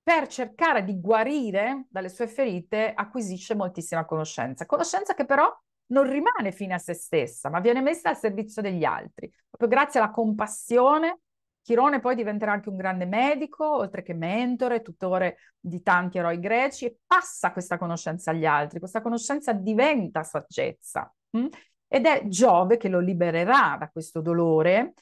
per cercare di guarire dalle sue ferite acquisisce moltissima conoscenza, conoscenza che però non rimane fine a se stessa, ma viene messa al servizio degli altri. Proprio grazie alla compassione, Chirone poi diventerà anche un grande medico, oltre che mentore, tutore di tanti eroi greci, e passa questa conoscenza agli altri, questa conoscenza diventa saggezza. Mm? Ed è Giove che lo libererà da questo dolore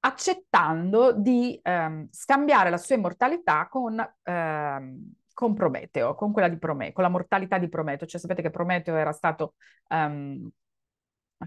accettando di ehm, scambiare la sua immortalità con, ehm, con Prometeo, con quella di Prometeo, con la mortalità di Prometeo. Cioè sapete che Prometeo era stato ehm,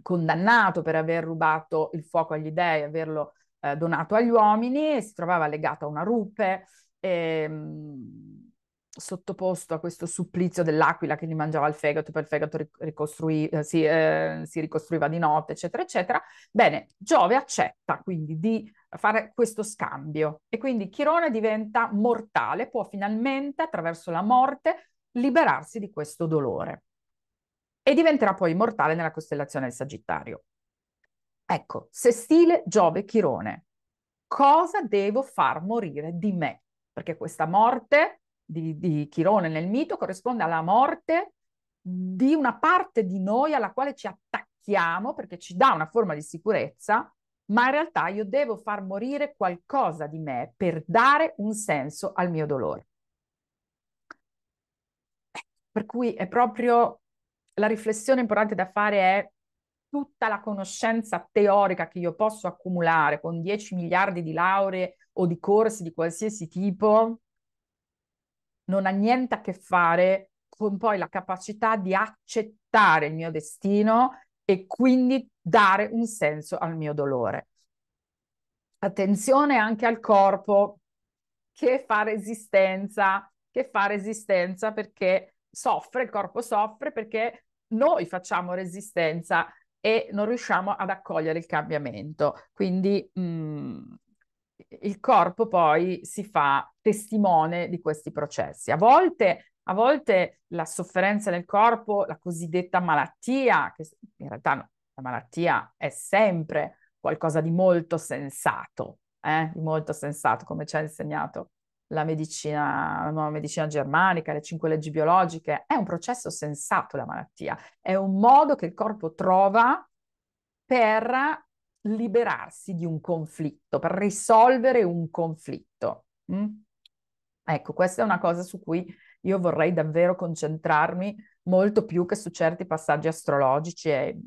condannato per aver rubato il fuoco agli dèi, averlo eh, donato agli uomini, e si trovava legato a una rupe. E, ehm, sottoposto a questo supplizio dell'aquila che gli mangiava il fegato, poi il fegato ricostrui, eh, si, eh, si, ricostruiva di notte, eccetera, eccetera. Bene, Giove accetta quindi di fare questo scambio e quindi Chirone diventa mortale, può finalmente attraverso la morte liberarsi di questo dolore e diventerà poi mortale nella costellazione del Sagittario. Ecco, se stile Giove Chirone, cosa devo far morire di me? Perché questa morte di, di Chirone nel mito corrisponde alla morte di una parte di noi alla quale ci attacchiamo perché ci dà una forma di sicurezza, ma in realtà io devo far morire qualcosa di me per dare un senso al mio dolore. Per cui è proprio la riflessione importante da fare è tutta la conoscenza teorica che io posso accumulare con 10 miliardi di lauree o di corsi di qualsiasi tipo non ha niente a che fare con poi la capacità di accettare il mio destino e quindi dare un senso al mio dolore. Attenzione anche al corpo che fa resistenza, che fa resistenza perché soffre, il corpo soffre perché noi facciamo resistenza e non riusciamo ad accogliere il cambiamento. Quindi mh, mm, il corpo poi si fa testimone di questi processi. A volte, a volte la sofferenza nel corpo, la cosiddetta malattia, che in realtà no, la malattia è sempre qualcosa di molto sensato, eh? di molto sensato, come ci ha insegnato la medicina, la nuova medicina germanica, le cinque leggi biologiche, è un processo sensato la malattia, è un modo che il corpo trova per liberarsi di un conflitto, per risolvere un conflitto. Mm? Ecco, questa è una cosa su cui io vorrei davvero concentrarmi molto più che su certi passaggi astrologici e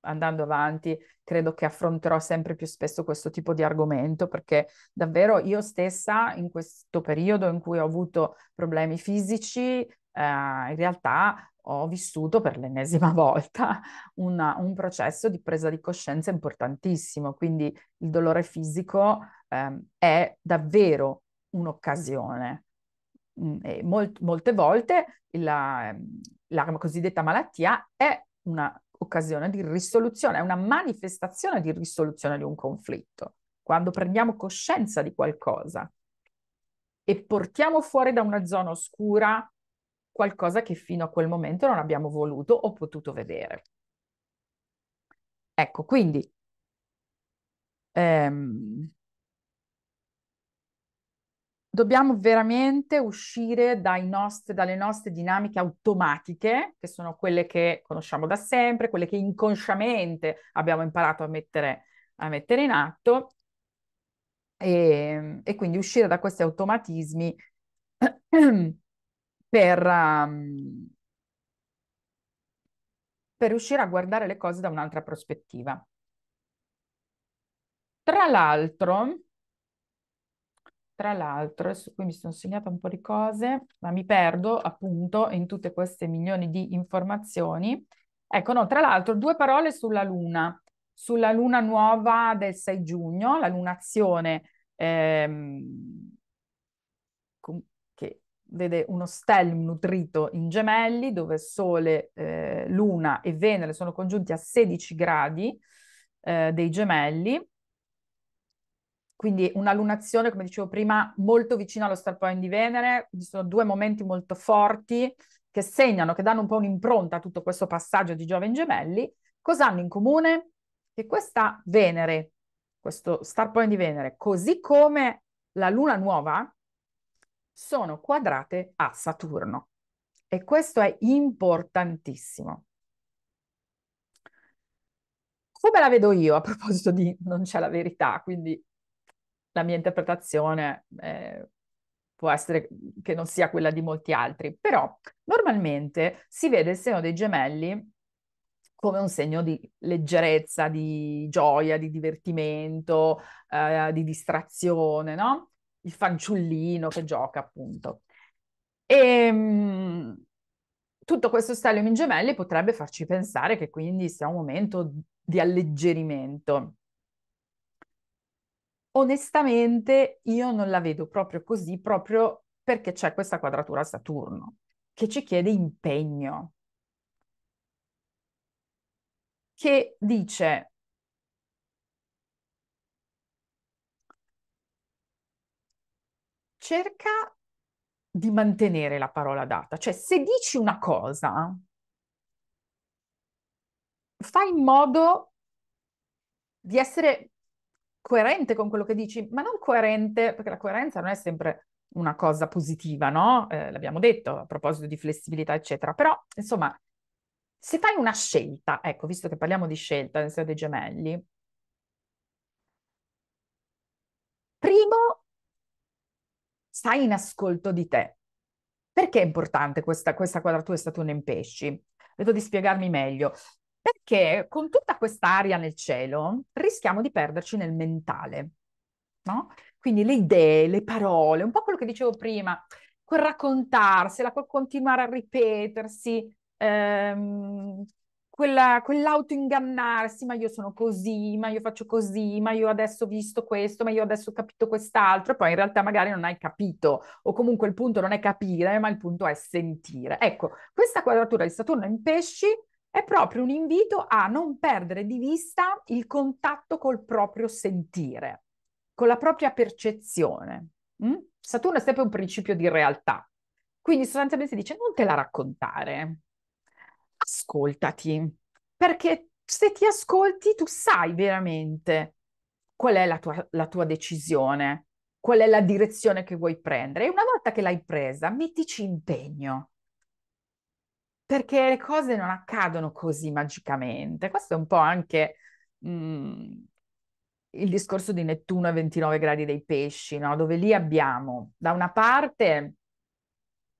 andando avanti credo che affronterò sempre più spesso questo tipo di argomento perché davvero io stessa in questo periodo in cui ho avuto problemi fisici eh, in realtà ho vissuto per l'ennesima volta una, un processo di presa di coscienza importantissimo, quindi il dolore fisico eh, è davvero un'occasione. Mm, molt, molte volte la, la cosiddetta malattia è un'occasione di risoluzione, è una manifestazione di risoluzione di un conflitto. Quando prendiamo coscienza di qualcosa e portiamo fuori da una zona oscura qualcosa che fino a quel momento non abbiamo voluto o potuto vedere. Ecco, quindi ehm, dobbiamo veramente uscire nostri, dalle nostre dinamiche automatiche, che sono quelle che conosciamo da sempre, quelle che inconsciamente abbiamo imparato a mettere, a mettere in atto, e, ehm, e quindi uscire da questi automatismi per, um, per riuscire a guardare le cose da un'altra prospettiva. Tra l'altro, tra l'altro, adesso qui mi sono segnata un po' di cose, ma mi perdo appunto in tutte queste milioni di informazioni. Ecco, no, tra l'altro due parole sulla Luna, sulla Luna nuova del 6 giugno, la lunazione ehm, vede uno stellium nutrito in gemelli dove Sole, eh, Luna e Venere sono congiunti a 16 gradi eh, dei gemelli. Quindi una lunazione, come dicevo prima, molto vicina allo star point di Venere, ci sono due momenti molto forti che segnano, che danno un po' un'impronta a tutto questo passaggio di Giove in gemelli. Cosa hanno in comune? Che questa Venere, questo star point di Venere, così come la luna nuova, sono quadrate a Saturno. E questo è importantissimo. Come la vedo io a proposito di non c'è la verità, quindi la mia interpretazione eh, può essere che non sia quella di molti altri, però normalmente si vede il seno dei gemelli come un segno di leggerezza, di gioia, di divertimento, eh, di distrazione, no? il fanciullino che gioca appunto. E ehm, tutto questo stellium in gemelli potrebbe farci pensare che quindi sia un momento di alleggerimento. Onestamente io non la vedo proprio così, proprio perché c'è questa quadratura a Saturno che ci chiede impegno, che dice cerca di mantenere la parola data, cioè se dici una cosa, fai in modo di essere coerente con quello che dici, ma non coerente, perché la coerenza non è sempre una cosa positiva, no? Eh, l'abbiamo detto a proposito di flessibilità, eccetera, però insomma, se fai una scelta, ecco, visto che parliamo di scelta nel senso dei gemelli, primo stai in ascolto di te. Perché è importante questa, questa quadratura Saturno in pesci? Vedo di spiegarmi meglio. Perché con tutta quest'aria nel cielo rischiamo di perderci nel mentale, no? Quindi le idee, le parole, un po' quello che dicevo prima, quel raccontarsela, quel continuare a ripetersi, ehm, quella, quell'autoingannarsi, ma io sono così, ma io faccio così, ma io adesso ho visto questo, ma io adesso ho capito quest'altro, e poi in realtà magari non hai capito, o comunque il punto non è capire, ma il punto è sentire. Ecco, questa quadratura di Saturno in pesci è proprio un invito a non perdere di vista il contatto col proprio sentire, con la propria percezione. Mm? Saturno è sempre un principio di realtà. Quindi sostanzialmente si dice non te la raccontare, ascoltati, perché se ti ascolti tu sai veramente qual è la tua, la tua decisione, qual è la direzione che vuoi prendere e una volta che l'hai presa mettici impegno perché le cose non accadono così magicamente. Questo è un po' anche mh, mm, il discorso di Nettuno a 29 gradi dei pesci, no? dove lì abbiamo da una parte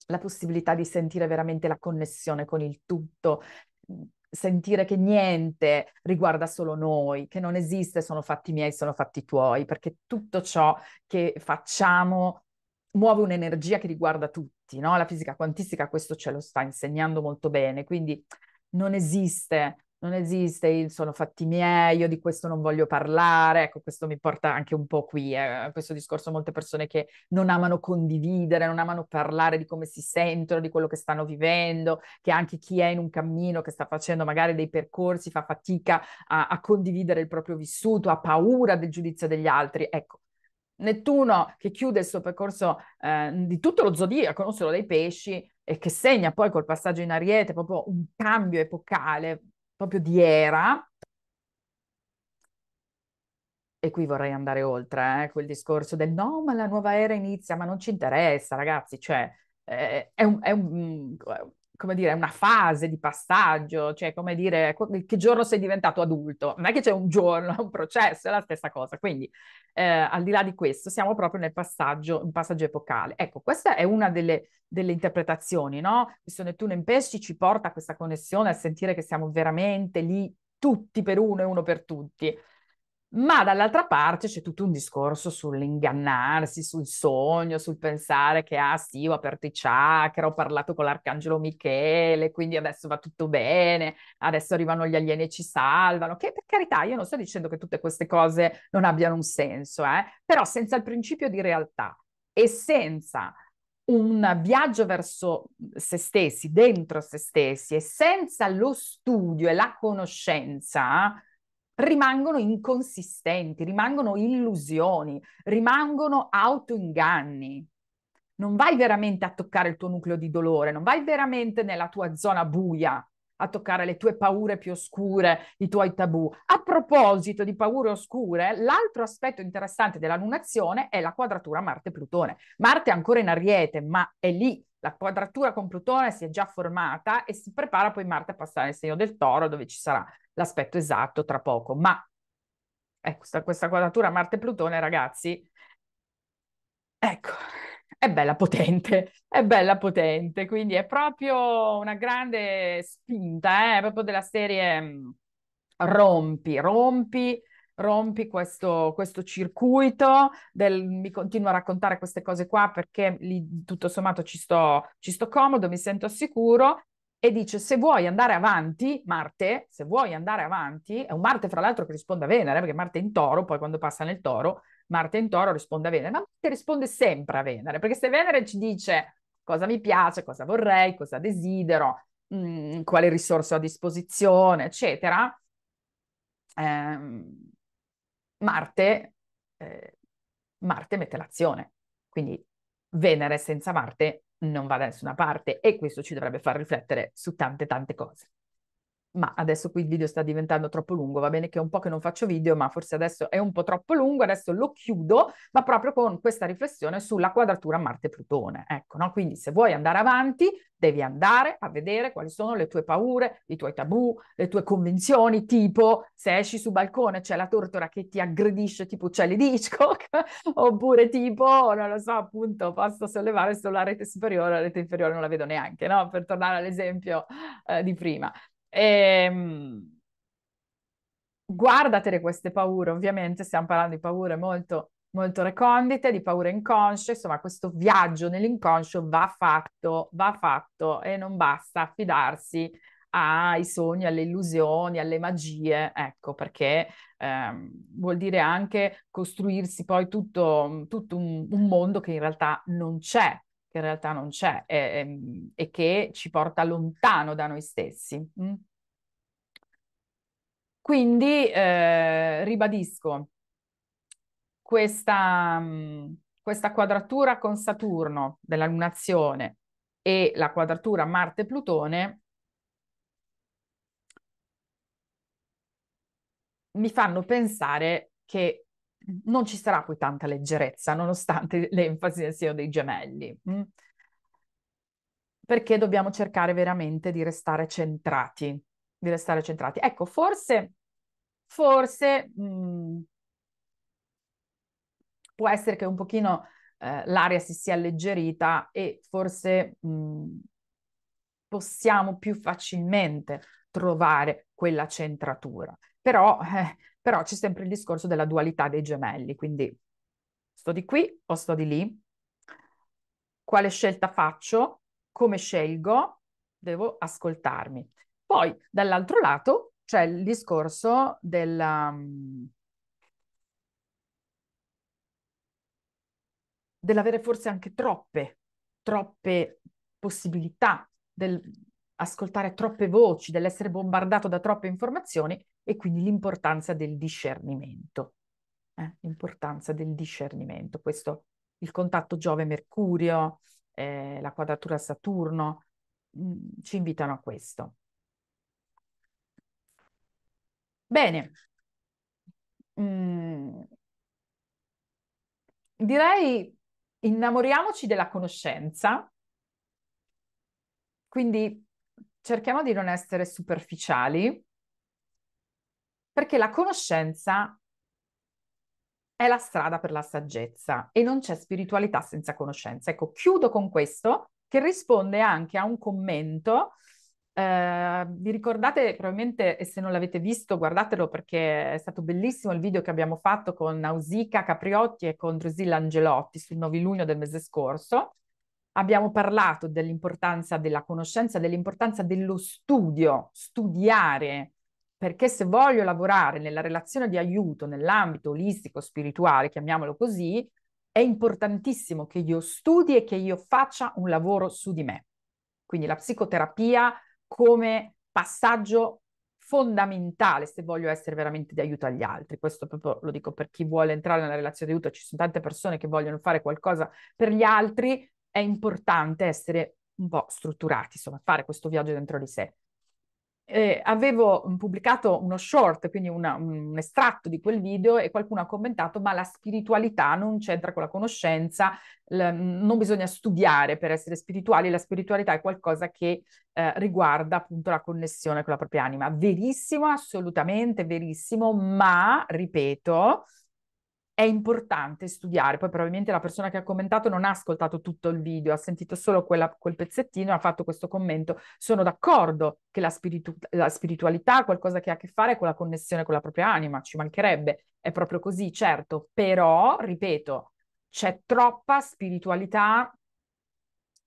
la possibilità di sentire veramente la connessione con il tutto, mhmm, sentire che niente riguarda solo noi, che non esiste sono fatti miei, sono fatti tuoi, perché tutto ciò che facciamo muove un'energia che riguarda tutti, no? La fisica quantistica questo ce lo sta insegnando molto bene, quindi non esiste non esiste il sono fatti miei, io di questo non voglio parlare, ecco questo mi porta anche un po' qui, eh, questo discorso molte persone che non amano condividere, non amano parlare di come si sentono, di quello che stanno vivendo, che anche chi è in un cammino, che sta facendo magari dei percorsi, fa fatica a, a condividere il proprio vissuto, ha paura del giudizio degli altri, ecco. Nettuno che chiude il suo percorso eh, di tutto lo zodiaco, non solo dei pesci, e che segna poi col passaggio in ariete proprio un cambio epocale, proprio di era, e qui vorrei andare oltre, eh, quel discorso del no, ma la nuova era inizia, ma non ci interessa, ragazzi, cioè eh, è, un, è, un, mm, come dire, una fase di passaggio, cioè come dire, che giorno sei diventato adulto? Non è che c'è un giorno, è un processo, è la stessa cosa. Quindi, eh, al di là di questo, siamo proprio nel passaggio, un passaggio epocale. Ecco, questa è una delle, delle interpretazioni, no? Questo Nettuno in pesci ci porta a questa connessione, a sentire che siamo veramente lì tutti per uno e uno per tutti. Ma dall'altra parte c'è tutto un discorso sull'ingannarsi, sul sogno, sul pensare che ah sì, ho aperto i chakra, ho parlato con l'arcangelo Michele, quindi adesso va tutto bene, adesso arrivano gli alieni e ci salvano. Che per carità, io non sto dicendo che tutte queste cose non abbiano un senso, eh? però senza il principio di realtà e senza un viaggio verso se stessi, dentro se stessi e senza lo studio e la conoscenza rimangono inconsistenti, rimangono illusioni, rimangono autoinganni. Non vai veramente a toccare il tuo nucleo di dolore, non vai veramente nella tua zona buia a toccare le tue paure più oscure, i tuoi tabù. A proposito di paure oscure, l'altro aspetto interessante della lunazione è la quadratura Marte-Plutone. Marte è ancora in ariete, ma è lì la quadratura con Plutone si è già formata e si prepara poi Marte a passare nel segno del toro dove ci sarà l'aspetto esatto tra poco. Ma ecco, questa, questa quadratura Marte-Plutone, ragazzi, ecco, è bella potente, è bella potente, quindi è proprio una grande spinta, eh? è proprio della serie mm, rompi, rompi rompi questo, questo circuito, del, mi continuo a raccontare queste cose qua perché lì tutto sommato ci sto, ci sto comodo, mi sento sicuro e dice se vuoi andare avanti, Marte, se vuoi andare avanti, è un Marte fra l'altro che risponde a Venere, perché Marte è in toro, poi quando passa nel toro, Marte in toro risponde a Venere, ma Marte risponde sempre a Venere, perché se Venere ci dice cosa mi piace, cosa vorrei, cosa desidero, mh, mm, quale risorse ho a disposizione, eccetera, ehm, Marte, eh, Marte mette l'azione, quindi Venere senza Marte non va da nessuna parte e questo ci dovrebbe far riflettere su tante tante cose ma adesso qui il video sta diventando troppo lungo, va bene che è un po' che non faccio video, ma forse adesso è un po' troppo lungo, adesso lo chiudo, ma proprio con questa riflessione sulla quadratura Marte-Plutone. Ecco, no? Quindi se vuoi andare avanti, devi andare a vedere quali sono le tue paure, i tuoi tabù, le tue convenzioni, tipo se esci su balcone c'è la tortora che ti aggredisce, tipo Charlie Hitchcock, oppure tipo, non lo so, appunto, posso sollevare solo la rete superiore, la rete inferiore non la vedo neanche, no? Per tornare all'esempio eh, di prima. E, ehm, guardatele queste paure, ovviamente stiamo parlando di paure molto, molto recondite, di paure inconsce, insomma questo viaggio nell'inconscio va fatto, va fatto e non basta affidarsi ai sogni, alle illusioni, alle magie, ecco perché ehm, vuol dire anche costruirsi poi tutto, tutto un, un mondo che in realtà non c'è, che in realtà non c'è e, eh, ehm, e che ci porta lontano da noi stessi. Mm? Quindi eh, ribadisco questa, mm, questa quadratura con Saturno della lunazione e la quadratura Marte-Plutone mi fanno pensare che non ci sarà poi tanta leggerezza, nonostante l'enfasi del segno dei gemelli. Mm? Perché dobbiamo cercare veramente di restare centrati, di restare centrati. Ecco, forse, forse mh, mm, può essere che un pochino eh, l'aria si sia alleggerita e forse mh, mm, possiamo più facilmente trovare quella centratura. Però eh, però c'è sempre il discorso della dualità dei gemelli, quindi sto di qui o sto di lì? Quale scelta faccio? Come scelgo? Devo ascoltarmi. Poi dall'altro lato c'è il discorso della, um, dell'avere forse anche troppe, troppe possibilità, dell'ascoltare troppe voci, dell'essere bombardato da troppe informazioni e quindi l'importanza del discernimento. Eh? L'importanza del discernimento, questo il contatto Giove-Mercurio, eh, la quadratura Saturno, mh, mm, ci invitano a questo. Bene, mm, direi innamoriamoci della conoscenza, quindi cerchiamo di non essere superficiali, perché la conoscenza è la strada per la saggezza e non c'è spiritualità senza conoscenza. Ecco, chiudo con questo che risponde anche a un commento. Eh, vi ricordate probabilmente, e se non l'avete visto, guardatelo perché è stato bellissimo il video che abbiamo fatto con Nausica Capriotti e con Drusilla Angelotti sul 9 luglio del mese scorso. Abbiamo parlato dell'importanza della conoscenza, dell'importanza dello studio, studiare perché se voglio lavorare nella relazione di aiuto nell'ambito olistico spirituale, chiamiamolo così, è importantissimo che io studi e che io faccia un lavoro su di me. Quindi la psicoterapia come passaggio fondamentale se voglio essere veramente di aiuto agli altri. Questo proprio lo dico per chi vuole entrare nella relazione di aiuto, ci sono tante persone che vogliono fare qualcosa per gli altri, è importante essere un po' strutturati, insomma, fare questo viaggio dentro di sé eh, avevo mm, pubblicato uno short, quindi una, un estratto di quel video e qualcuno ha commentato ma la spiritualità non c'entra con la conoscenza, l- mm, non bisogna studiare per essere spirituali, la spiritualità è qualcosa che eh, riguarda appunto la connessione con la propria anima. Verissimo, assolutamente verissimo, ma ripeto, è importante studiare. Poi probabilmente la persona che ha commentato non ha ascoltato tutto il video, ha sentito solo quella, quel pezzettino e ha fatto questo commento. Sono d'accordo che la, spiritu- la spiritualità ha qualcosa che ha a che fare con la connessione con la propria anima, ci mancherebbe, è proprio così, certo, però, ripeto, c'è troppa spiritualità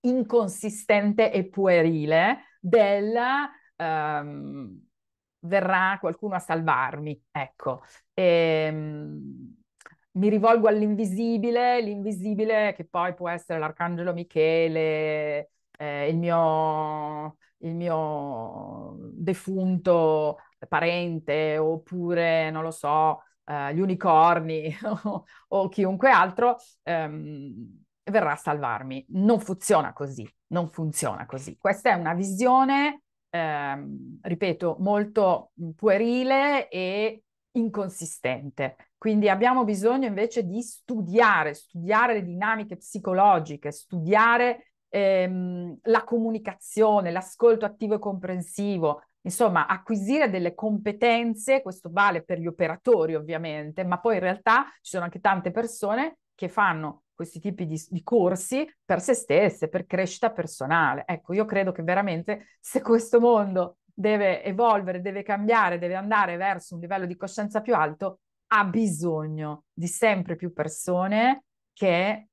inconsistente e puerile del... Um, verrà qualcuno a salvarmi, ecco. E, ehm, mi rivolgo all'invisibile, l'invisibile che poi può essere l'arcangelo Michele, eh, il, mio, il mio defunto parente, oppure, non lo so, eh, gli unicorni o, chiunque altro, ehm, verrà a salvarmi. Non funziona così, non funziona così. Questa è una visione, ehm, ripeto, molto puerile e inconsistente. Quindi abbiamo bisogno invece di studiare, studiare le dinamiche psicologiche, studiare ehm, la comunicazione, l'ascolto attivo e comprensivo, insomma acquisire delle competenze, questo vale per gli operatori ovviamente, ma poi in realtà ci sono anche tante persone che fanno questi tipi di, di corsi per se stesse, per crescita personale. Ecco, io credo che veramente se questo mondo deve evolvere, deve cambiare, deve andare verso un livello di coscienza più alto, ha bisogno di sempre più persone che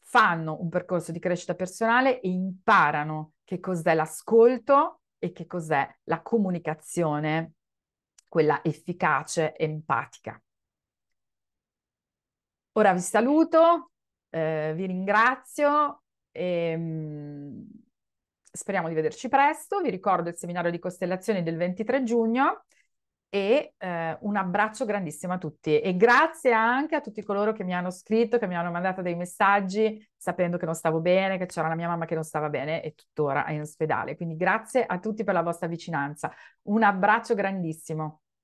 fanno un percorso di crescita personale e imparano che cos'è l'ascolto e che cos'è la comunicazione, quella efficace, empatica. Ora vi saluto, eh, vi ringrazio e ehm, mh, speriamo di vederci presto. Vi ricordo il seminario di costellazioni del 23 giugno e eh, un abbraccio grandissimo a tutti e grazie anche a tutti coloro che mi hanno scritto, che mi hanno mandato dei messaggi sapendo che non stavo bene, che c'era la mia mamma che non stava bene e tuttora è in ospedale. Quindi grazie a tutti per la vostra vicinanza. Un abbraccio grandissimo.